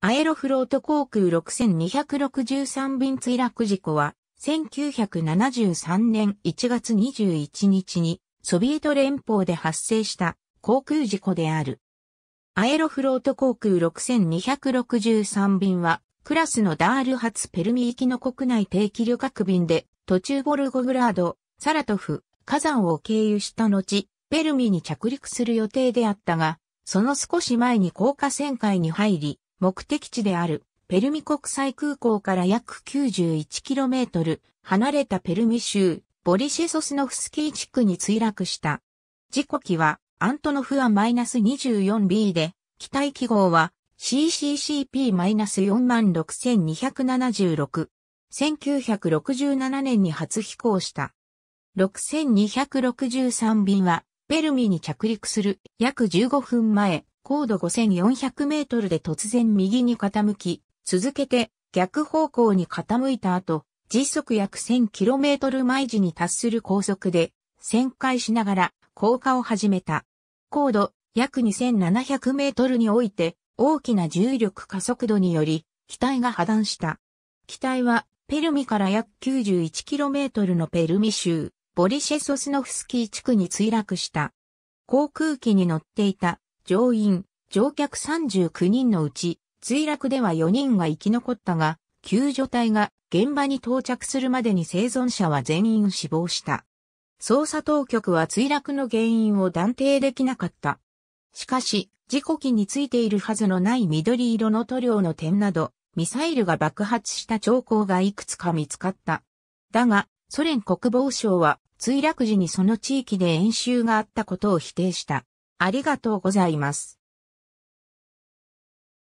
アエロフロート航空6263便墜落事故は、1973年1月21日に、ソビエト連邦で発生した航空事故である。アエロフロート航空6263便は、クラスのダール発ペルミ行きの国内定期旅客便で、途中ボルゴグラード、サラトフ、火山を経由した後、ペルミに着陸する予定であったが、その少し前に高架旋回に入り、目的地であるペルミ国際空港から約 91km 離れたペルミ州ボリシェソスノフスキー地区に墜落した。事故機はアントノフア -24B で、機体記号は CCCP-46276。1967年に初飛行した。6263便は、ペルミに着陸する約15分前、高度5400メートルで突然右に傾き、続けて逆方向に傾いた後、時速約 1000km 毎時に達する高速で旋回しながら降下を始めた。高度約2700メートルにおいて大きな重力加速度により機体が破断した。機体はペルミから約 91km のペルミ州ボリシェソスノフスキー地区に墜落した。航空機に乗っていた乗員、乗客39人のうち、墜落では4人が生き残ったが、救助隊が現場に到着するまでに生存者は全員死亡した。捜査当局は墜落の原因を断定できなかった。しかし、事故機についているはずのない緑色の塗料の点など、ミサイルが爆発した兆候がいくつか見つかった。だが、ソ連国防省は墜落時にその地域で演習があったことを否定した。ありがとうございます。